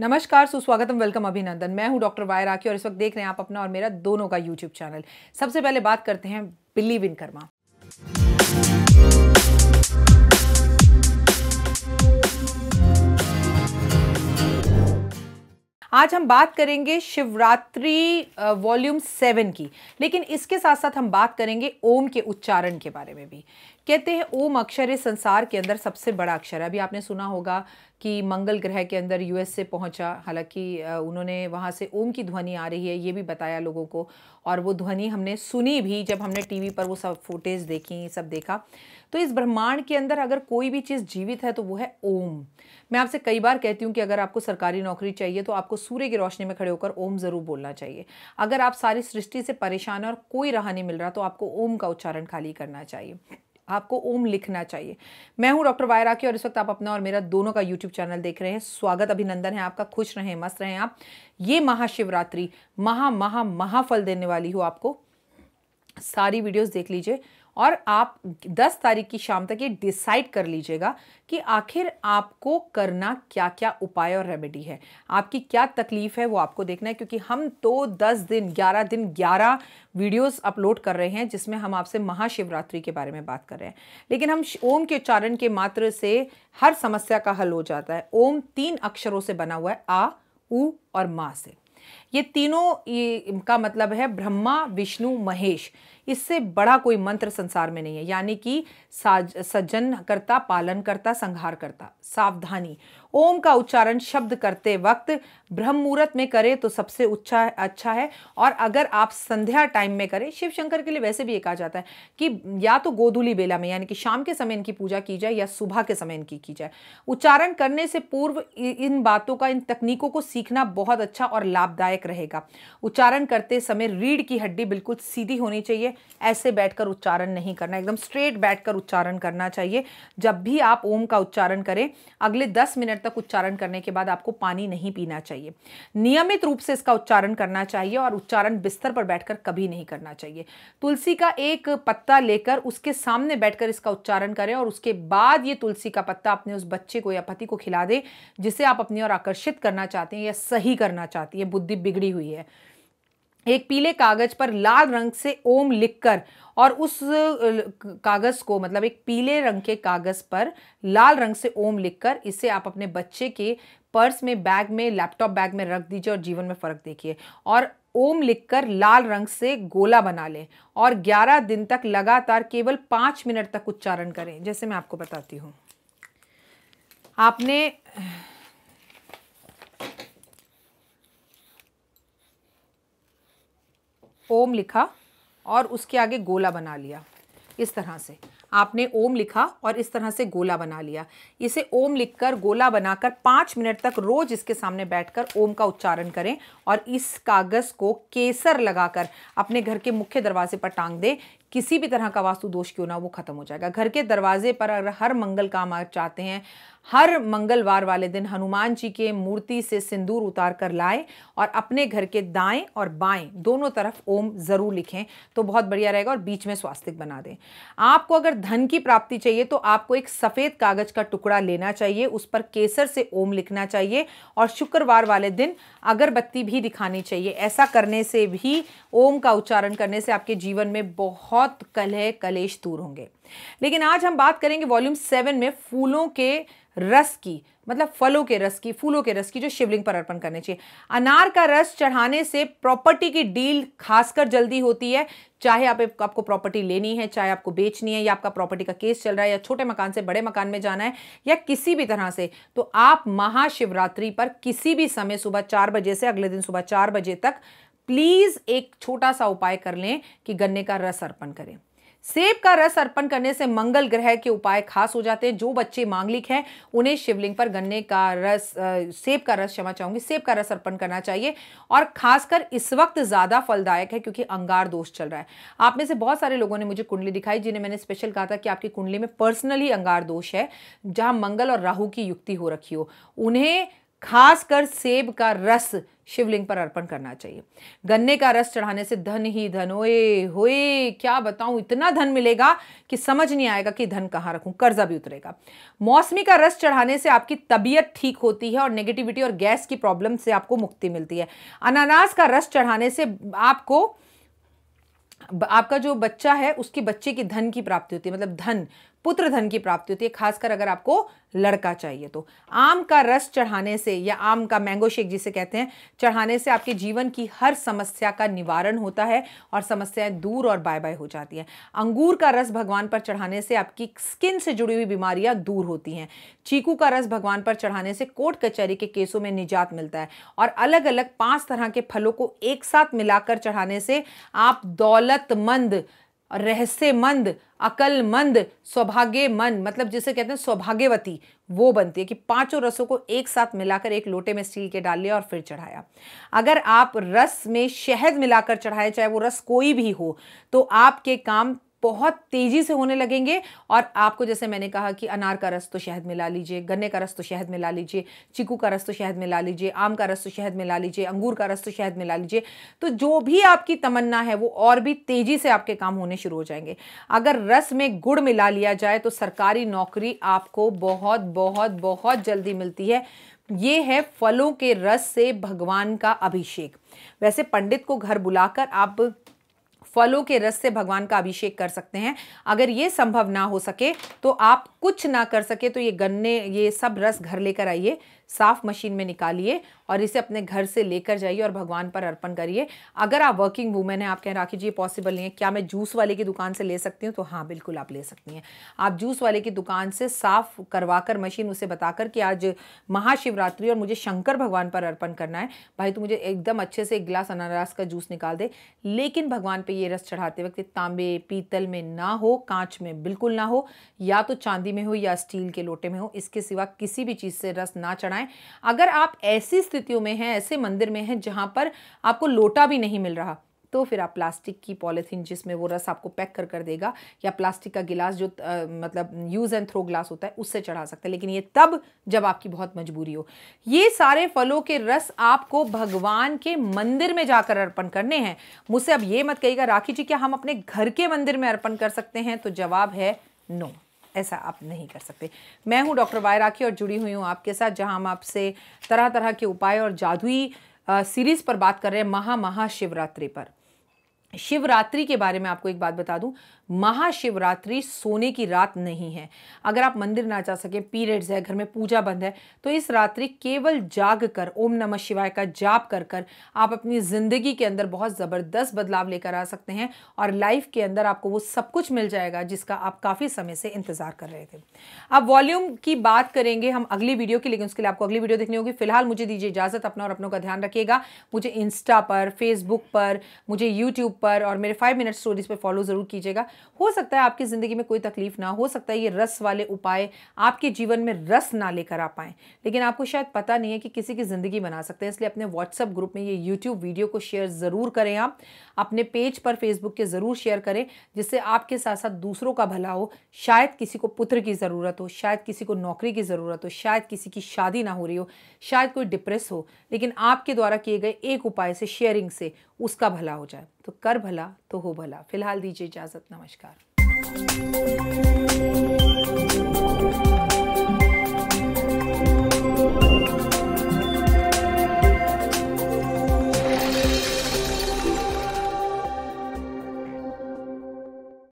नमस्कार सुस्वागतम वेलकम अभिनंदन मैं हूं डॉक्टर वाय राखी और इस वक्त देख रहे हैं आप अपना और मेरा दोनों का यूट्यूब चैनल सबसे पहले बात करते हैं बिल्ली इन कर्मा आज हम बात करेंगे शिवरात्रि वॉल्यूम सेवन की लेकिन इसके साथ साथ हम बात करेंगे ओम के उच्चारण के बारे में भी कहते हैं ओम अक्षर इस संसार के अंदर सबसे बड़ा अक्षर है अभी आपने सुना होगा कि मंगल ग्रह के अंदर यूएस से पहुंचा हालांकि उन्होंने वहां से ओम की ध्वनि आ रही है ये भी बताया लोगों को और वो ध्वनि हमने सुनी भी जब हमने टीवी पर वो सब फोटेज देखी सब देखा तो इस ब्रह्मांड के अंदर अगर कोई भी चीज़ जीवित है तो वो है ओम मैं आपसे कई बार कहती हूँ कि अगर आपको सरकारी नौकरी चाहिए तो आपको सूर्य की रोशनी में खड़े होकर ओम ज़रूर बोलना चाहिए अगर आप सारी सृष्टि से परेशान हैं और कोई रहा नहीं मिल रहा तो आपको ओम का उच्चारण खाली करना चाहिए आपको ओम लिखना चाहिए मैं हूं डॉक्टर वायरा की और इस वक्त आप अपना और मेरा दोनों का यूट्यूब चैनल देख रहे हैं स्वागत अभिनंदन है आपका खुश रहें मस्त रहें आप ये महाशिवरात्रि महा महा महाफल देने वाली हो आपको सारी वीडियोस देख लीजिए और आप 10 तारीख की शाम तक ये डिसाइड कर लीजिएगा कि आखिर आपको करना क्या क्या उपाय और रेमेडी है आपकी क्या तकलीफ़ है वो आपको देखना है क्योंकि हम तो 10 दिन 11 दिन 11 वीडियोस अपलोड कर रहे हैं जिसमें हम आपसे महाशिवरात्रि के बारे में बात कर रहे हैं लेकिन हम ओम के उच्चारण के मात्र से हर समस्या का हल हो जाता है ओम तीन अक्षरों से बना हुआ है आ ऊ और माँ से ये तीनों ये का मतलब है ब्रह्मा विष्णु महेश इससे बड़ा कोई मंत्र संसार में नहीं है यानी कि सज्जन करता पालन करता संहार करता सावधानी ओम का उच्चारण शब्द करते वक्त ब्रह्म मुहूर्त में करें तो सबसे उच्चा अच्छा है और अगर आप संध्या टाइम में करें शिव शंकर के लिए वैसे भी ये कहा जाता है कि या तो गोधूली बेला में यानी कि शाम के समय इनकी पूजा की जाए या सुबह के समय इनकी की जाए उच्चारण करने से पूर्व इन बातों का इन तकनीकों को सीखना बहुत अच्छा और लाभदायक सहायक रहेगा उच्चारण करते समय रीढ़ की हड्डी बिल्कुल सीधी होनी चाहिए ऐसे बैठकर उच्चारण नहीं करना एकदम स्ट्रेट बैठकर उच्चारण करना चाहिए जब भी आप ओम का उच्चारण करें अगले दस मिनट तक उच्चारण करने के बाद आपको पानी नहीं पीना चाहिए नियमित रूप से इसका उच्चारण करना चाहिए और उच्चारण बिस्तर पर बैठकर कभी नहीं करना चाहिए तुलसी का एक पत्ता लेकर उसके सामने बैठकर इसका उच्चारण करें और उसके बाद ये तुलसी का पत्ता अपने उस बच्चे को या पति को खिला दें जिसे आप अपनी ओर आकर्षित करना चाहते हैं या सही करना चाहती है बुद्धि बिगड़ी हुई है एक पीले कागज पर लाल रंग से ओम लिखकर और उस कागज़ को मतलब एक पीले रंग के कागज़ पर लाल रंग से ओम लिखकर इसे आप अपने बच्चे के पर्स में बैग में लैपटॉप बैग में रख दीजिए और जीवन में फ़र्क देखिए और ओम लिखकर लाल रंग से गोला बना लें और 11 दिन तक लगातार केवल पाँच मिनट तक उच्चारण करें जैसे मैं आपको बताती हूँ आपने ओम लिखा और उसके आगे गोला बना लिया इस तरह से आपने ओम लिखा और इस तरह से गोला बना लिया इसे ओम लिखकर गोला बनाकर पाँच मिनट तक रोज इसके सामने बैठकर ओम का उच्चारण करें और इस कागज़ को केसर लगाकर अपने घर के मुख्य दरवाजे पर टांग दें किसी भी तरह का वास्तु दोष क्यों ना वो खत्म हो जाएगा घर के दरवाजे पर अगर हर मंगल काम आप चाहते हैं हर मंगलवार वाले दिन हनुमान जी के मूर्ति से सिंदूर उतार कर लाए और अपने घर के दाएं और बाएं दोनों तरफ ओम ज़रूर लिखें तो बहुत बढ़िया रहेगा और बीच में स्वास्तिक बना दें आपको अगर धन की प्राप्ति चाहिए तो आपको एक सफ़ेद कागज़ का टुकड़ा लेना चाहिए उस पर केसर से ओम लिखना चाहिए और शुक्रवार वाले दिन अगरबत्ती भी दिखानी चाहिए ऐसा करने से भी ओम का उच्चारण करने से आपके जीवन में बहुत बहुत कलह कलेश दूर होंगे लेकिन आज हम बात करेंगे वॉल्यूम सेवन में फूलों के रस की मतलब फलों के रस की फूलों के रस की जो शिवलिंग पर अर्पण करने चाहिए अनार का रस चढ़ाने से प्रॉपर्टी की डील खासकर जल्दी होती है चाहे आप आपको प्रॉपर्टी लेनी है चाहे आपको बेचनी है या आपका प्रॉपर्टी का केस चल रहा है या छोटे मकान से बड़े मकान में जाना है या किसी भी तरह से तो आप महाशिवरात्रि पर किसी भी समय सुबह चार बजे से अगले दिन सुबह चार बजे तक प्लीज़ एक छोटा सा उपाय कर लें कि गन्ने का रस अर्पण करें सेब का रस अर्पण करने से मंगल ग्रह के उपाय खास हो जाते हैं जो बच्चे मांगलिक हैं उन्हें शिवलिंग पर गन्ने का रस सेब का रस क्षमा चाहूँगी सेब का रस अर्पण करना चाहिए और खासकर इस वक्त ज़्यादा फलदायक है क्योंकि अंगार दोष चल रहा है आप में से बहुत सारे लोगों ने मुझे कुंडली दिखाई जिन्हें मैंने स्पेशल कहा था कि आपकी कुंडली में पर्सनली अंगार दोष है जहाँ मंगल और राहू की युक्ति हो रखी हो उन्हें खासकर सेब का रस शिवलिंग पर अर्पण करना चाहिए गन्ने का रस चढ़ाने से धन ही धन ओए होए क्या बताऊं इतना धन मिलेगा कि समझ नहीं आएगा कि धन कहां रखूं कर्जा भी उतरेगा मौसमी का रस चढ़ाने से आपकी तबीयत ठीक होती है और नेगेटिविटी और गैस की प्रॉब्लम से आपको मुक्ति मिलती है अनानास का रस चढ़ाने से आपको आपका जो बच्चा है उसके बच्चे की धन की प्राप्ति होती है मतलब धन पुत्र धन की प्राप्ति होती है खासकर अगर आपको लड़का चाहिए तो आम का रस चढ़ाने से या आम का मैंगो शेक जिसे कहते हैं चढ़ाने से आपके जीवन की हर समस्या का निवारण होता है और समस्याएं दूर और बाय बाय हो जाती हैं अंगूर का रस भगवान पर चढ़ाने से आपकी स्किन से जुड़ी हुई बीमारियां दूर होती हैं चीकू का रस भगवान पर चढ़ाने से कोर्ट कचहरी के केसों में निजात मिलता है और अलग अलग पाँच तरह के फलों को एक साथ मिलाकर चढ़ाने से आप दौलतमंद और रहस्यमंद अकलमंद सौभाग्य मन मतलब जिसे कहते हैं सौभाग्यवती वो बनती है कि पांचों रसों को एक साथ मिलाकर एक लोटे में स्टील के डाल लिया और फिर चढ़ाया अगर आप रस में शहद मिलाकर चढ़ाए चाहे वो रस कोई भी हो तो आपके काम बहुत तेज़ी से होने लगेंगे और आपको जैसे मैंने कहा कि अनार का रस तो शहद में ला लीजिए गन्ने का रस तो शहद में ला लीजिए चीकू का रस तो शहद में ला लीजिए आम का रस तो शहद में ला लीजिए अंगूर का रस तो शहद में ला लीजिए तो जो भी आपकी तमन्ना है वो और भी तेज़ी से आपके काम होने शुरू हो जाएंगे अगर रस में गुड़ मिला लिया जाए तो सरकारी नौकरी आपको बहुत बहुत बहुत जल्दी मिलती है ये है फलों के रस से भगवान का अभिषेक वैसे पंडित को घर बुलाकर आप फलों के रस से भगवान का अभिषेक कर सकते हैं अगर ये संभव ना हो सके तो आप कुछ ना कर सके तो ये गन्ने ये सब रस घर लेकर आइए साफ मशीन में निकालिए और इसे अपने घर से लेकर जाइए और भगवान पर अर्पण करिए अगर आप वर्किंग वूमेन हैं आप कह राखी जी ये पॉसिबल नहीं है क्या मैं जूस वाले की दुकान से ले सकती हूँ तो हाँ बिल्कुल आप ले सकती हैं आप जूस वाले की दुकान से साफ करवा कर मशीन उसे बताकर कि आज महाशिवरात्रि और मुझे शंकर भगवान पर अर्पण करना है भाई तो मुझे एकदम अच्छे से एक गिलास अनारस का जूस निकाल दे लेकिन भगवान पर ये रस चढ़ाते वक्त तांबे पीतल में ना हो कांच में बिल्कुल ना हो या तो चांदी में हो या स्टील के लोटे में हो इसके सिवा किसी भी चीज़ से रस ना चढ़ा बनाएं अगर आप ऐसी स्थितियों में हैं ऐसे मंदिर में हैं जहाँ पर आपको लोटा भी नहीं मिल रहा तो फिर आप प्लास्टिक की पॉलीथीन जिसमें वो रस आपको पैक कर कर देगा या प्लास्टिक का गिलास जो आ, मतलब यूज़ एंड थ्रो गिलास होता है उससे चढ़ा सकते हैं लेकिन ये तब जब आपकी बहुत मजबूरी हो ये सारे फलों के रस आपको भगवान के मंदिर में जाकर अर्पण करने हैं मुझसे अब ये मत कहिएगा राखी जी क्या हम अपने घर के मंदिर में अर्पण कर सकते हैं तो जवाब है नो no. ऐसा आप नहीं कर सकते मैं हूं डॉक्टर राखी और जुड़ी हुई हूं आपके साथ जहां हम आपसे तरह तरह के उपाय और जादुई सीरीज़ पर बात कर रहे हैं महा महाशिवरात्रि पर शिवरात्रि के बारे में आपको एक बात बता दूं महाशिवरात्रि सोने की रात नहीं है अगर आप मंदिर ना जा सके पीरियड्स है घर में पूजा बंद है तो इस रात्रि केवल जाग कर ओम नमः शिवाय का जाप कर कर आप अपनी ज़िंदगी के अंदर बहुत ज़बरदस्त बदलाव लेकर आ सकते हैं और लाइफ के अंदर आपको वो सब कुछ मिल जाएगा जिसका आप काफ़ी समय से इंतज़ार कर रहे थे अब वॉल्यूम की बात करेंगे हम अगली वीडियो की लेकिन उसके लिए आपको अगली वीडियो देखनी होगी फिलहाल मुझे दीजिए इजाज़त अपना और अपनों का ध्यान रखिएगा मुझे इंस्टा पर फेसबुक पर मुझे यूट्यूब पर और मेरे फाइव मिनट स्टोरीज़ पर फॉलो ज़रूर कीजिएगा हो सकता है आपकी ज़िंदगी में कोई तकलीफ ना हो सकता है ये रस वाले उपाय आपके जीवन में रस ना लेकर आ पाएँ लेकिन आपको शायद पता नहीं है कि किसी की ज़िंदगी बना सकते हैं इसलिए अपने व्हाट्सअप ग्रुप में ये यूट्यूब वीडियो को शेयर ज़रूर करें आप अपने पेज पर फेसबुक के ज़रूर शेयर करें जिससे आपके साथ साथ दूसरों का भला हो शायद किसी को पुत्र की ज़रूरत हो शायद किसी को नौकरी की ज़रूरत हो शायद किसी की शादी ना हो रही हो शायद कोई डिप्रेस हो लेकिन आपके द्वारा किए गए एक उपाय से शेयरिंग से उसका भला हो जाए तो कर भला तो हो भला फिलहाल दीजिए इजाज़त नमस्कार